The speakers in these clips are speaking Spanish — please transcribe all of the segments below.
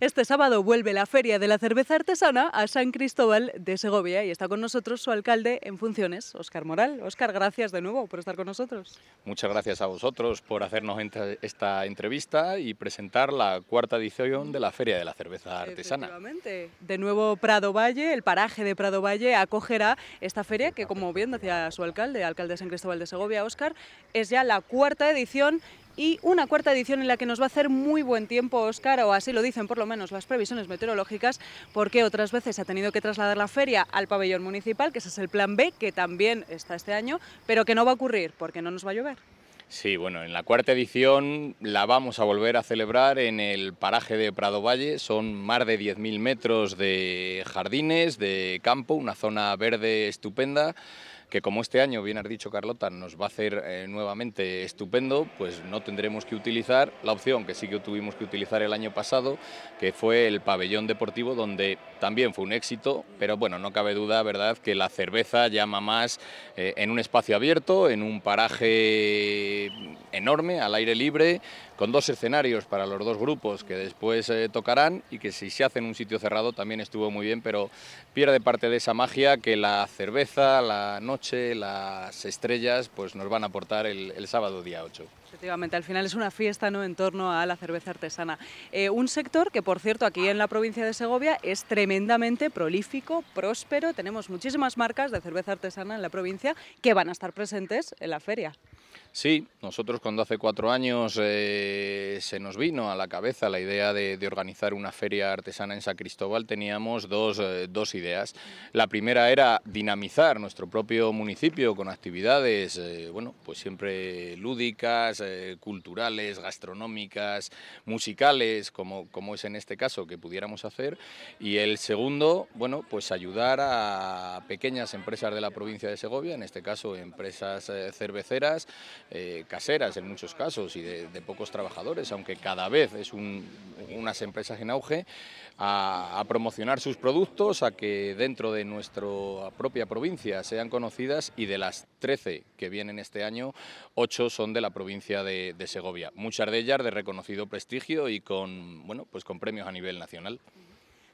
Este sábado vuelve la Feria de la Cerveza Artesana a San Cristóbal de Segovia y está con nosotros su alcalde en funciones, Óscar Moral. Óscar, gracias de nuevo por estar con nosotros. Muchas gracias a vosotros por hacernos esta entrevista y presentar la cuarta edición de la Feria de la Cerveza Artesana. De nuevo Prado Valle, el paraje de Prado Valle acogerá esta feria que, como bien decía su alcalde, alcalde de San Cristóbal de Segovia, Óscar, es ya la cuarta edición y una cuarta edición en la que nos va a hacer muy buen tiempo, Oscar, o así lo dicen por lo menos las previsiones meteorológicas, porque otras veces ha tenido que trasladar la feria al pabellón municipal, que ese es el plan B, que también está este año, pero que no va a ocurrir porque no nos va a llover. Sí, bueno, en la cuarta edición la vamos a volver a celebrar en el paraje de Prado Valle. Son más de 10.000 metros de jardines, de campo, una zona verde estupenda que como este año, bien has dicho Carlota, nos va a hacer eh, nuevamente estupendo, pues no tendremos que utilizar la opción que sí que tuvimos que utilizar el año pasado, que fue el pabellón deportivo, donde también fue un éxito, pero bueno, no cabe duda, ¿verdad?, que la cerveza llama más eh, en un espacio abierto, en un paraje enorme, al aire libre, con dos escenarios para los dos grupos que después eh, tocarán y que si se hace en un sitio cerrado también estuvo muy bien, pero pierde parte de esa magia que la cerveza, la noche, las estrellas pues nos van a aportar el, sábado día 8. Efectivamente, al final es una fiesta ¿no? en torno a la cerveza artesana. Eh, un sector que, por cierto, aquí en la provincia de Segovia es tremendamente prolífico, próspero. Tenemos muchísimas marcas de cerveza artesana en la provincia que van a estar presentes en la feria. Sí, nosotros cuando hace cuatro años eh, se nos vino a la cabeza la idea de, organizar una feria artesana en San Cristóbal, teníamos eh, dos, ideas. La primera era dinamizar nuestro propio municipio con actividades, eh, bueno, pues siempre lúdicas, culturales, gastronómicas, musicales, como, como es en este caso que pudiéramos hacer. Y el segundo, bueno, pues ayudar a pequeñas empresas de la provincia de Segovia, en este caso empresas cerveceras, eh, caseras en muchos casos y de, pocos trabajadores, aunque cada vez es unas empresas en auge, a, promocionar sus productos, a que dentro de nuestra propia provincia sean conocidas y de las 13 que vienen este año, 8 son de la provincia de, de Segovia, muchas de ellas de reconocido prestigio y con, bueno, pues con premios a nivel nacional.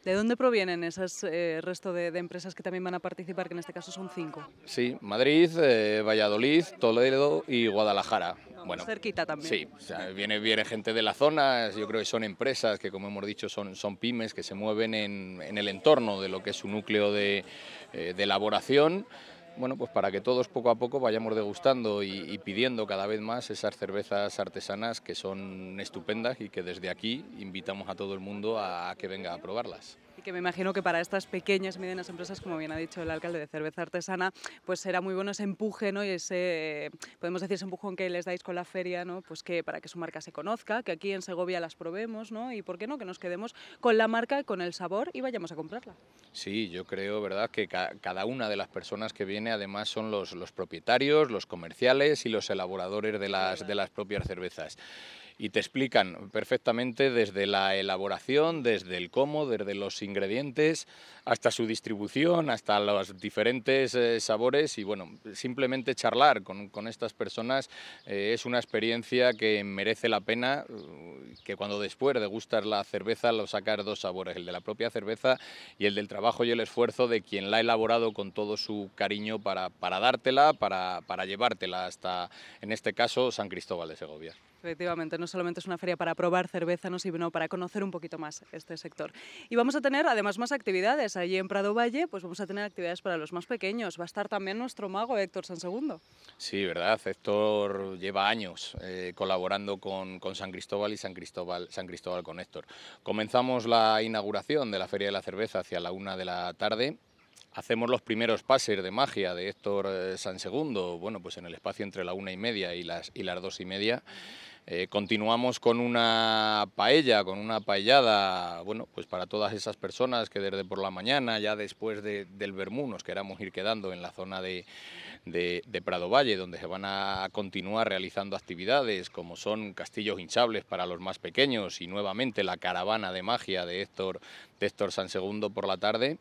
¿De dónde provienen esas eh, resto de, empresas que también van a participar, que en este caso son cinco? Sí, Madrid, eh, Valladolid, Toledo y Guadalajara. Ah, pues bueno, cerquita también. Sí, viene, viene gente de la zona, yo creo que son empresas que, como hemos dicho, son, son pymes que se mueven en, el entorno de lo que es su núcleo de eh, elaboración bueno, pues para que todos poco a poco vayamos degustando y, pidiendo cada vez más esas cervezas artesanas que son estupendas y que desde aquí invitamos a todo el mundo a que venga a probarlas que me imagino que para estas pequeñas y medianas empresas, como bien ha dicho el alcalde de Cerveza Artesana, pues será muy bueno ese empuje, ¿no? Y ese, podemos decir, ese empujón que les dais con la feria, ¿no? Pues que para que su marca se conozca, que aquí en Segovia las probemos, ¿no? Y por qué no, que nos quedemos con la marca, con el sabor y vayamos a comprarla. Sí, yo creo, ¿verdad?, que cada una de las personas que viene además son los, los propietarios, los comerciales y los elaboradores de las, de las propias cervezas y te explican perfectamente desde la elaboración, desde el cómo, desde los ingredientes, hasta su distribución, hasta los diferentes eh, sabores y bueno, simplemente charlar con, estas personas eh, es una experiencia que merece la pena, eh, que cuando después degustas la cerveza lo sacas dos sabores, el de la propia cerveza y el del trabajo y el esfuerzo de quien la ha elaborado con todo su cariño para, dártela, para llevártela hasta, en este caso, San Cristóbal de Segovia. Efectivamente, no solamente es una feria para probar cerveza, sino para conocer un poquito más este sector. Y vamos a tener además más actividades. Allí en Prado Valle, pues vamos a tener actividades para los más pequeños. Va a estar también nuestro mago Héctor San Segundo. Sí, verdad. Héctor lleva años eh, colaborando con, San Cristóbal y San Cristóbal, San Cristóbal con Héctor. Comenzamos la inauguración de la Feria de la Cerveza hacia la una de la tarde hacemos los primeros pases de magia de Héctor eh, San Segundo, bueno, pues en el espacio entre la una y media y las, y las dos y media. Eh, continuamos con una paella, con una paellada, bueno, pues para todas esas personas que desde por la mañana, ya después del Bermú, nos queramos ir quedando en la zona de, de, Prado Valle, donde se van a continuar realizando actividades como son castillos hinchables para los más pequeños y nuevamente la caravana de magia de Héctor, de Héctor San Segundo por la tarde.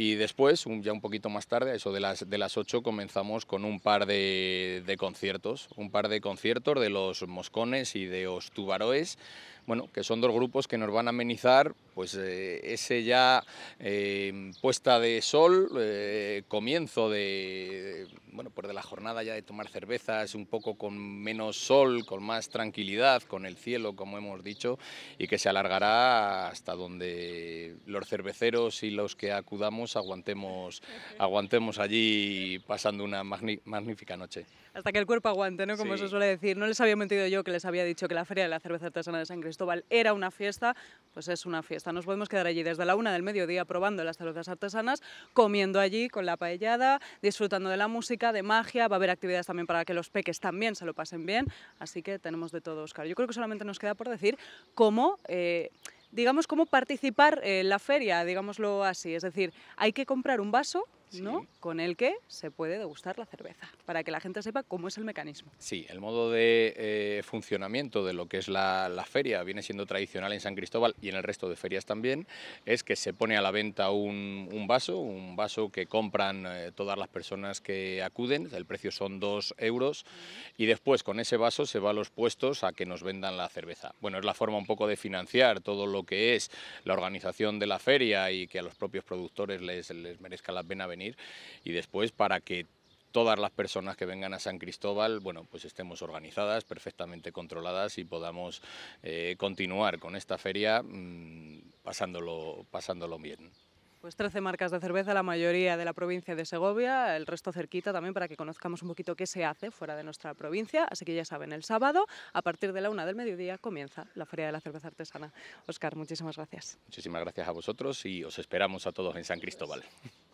Y después, ya un poquito más tarde, a eso de las, de las 8, comenzamos con un par de, conciertos, un par de conciertos de los Moscones y de los Tubaroes, bueno, que son dos grupos que nos van a amenizar pues eh, ese ya eh, puesta de sol, eh, comienzo de bueno, pues de la jornada ya de tomar cervezas, un poco con menos sol, con más tranquilidad, con el cielo, como hemos dicho, y que se alargará hasta donde los cerveceros y los que acudamos aguantemos, aguantemos allí pasando una magnífica noche. Hasta que el cuerpo aguante, ¿no? Como se suele decir. No les había mentido yo que les había dicho que la Feria de la Cerveza Artesana de San Cristóbal era una fiesta, pues es una fiesta. Nos podemos quedar allí desde la una del mediodía probando las cervezas artesanas, comiendo allí con la paellada, disfrutando de la música, de magia, va a haber actividades también para que los peques también se lo pasen bien, así que tenemos de todo, Oscar. Yo creo que solamente nos queda por decir cómo... Eh, digamos, cómo participar en la feria, digámoslo así. Es decir, hay que comprar un vaso con el que se puede degustar la cerveza, para que la gente sepa cómo es el mecanismo. Sí, el modo de eh, funcionamiento de lo que es la, la, feria viene siendo tradicional en San Cristóbal y en el resto de ferias también, es que se pone a la venta un, un vaso, un vaso que compran eh, todas las personas que acuden, el precio son 2 euros, y después con ese vaso se va a los puestos a que nos vendan la cerveza. Bueno, es la forma un poco de financiar todo lo que es la organización de la feria y que a los propios productores les, les merezca la pena venir y después para que todas las personas que vengan a San Cristóbal, bueno, pues estemos organizadas, perfectamente controladas y podamos eh, continuar con esta feria mm, pasándolo, pasándolo bien. Pues 13 marcas de cerveza, la mayoría de la provincia de Segovia, el resto cerquita también para que conozcamos un poquito qué se hace fuera de nuestra provincia. Así que ya saben, el sábado a partir de la una del mediodía comienza la Feria de la Cerveza Artesana. Oscar, muchísimas gracias. Muchísimas gracias a vosotros y os esperamos a todos en San Cristóbal.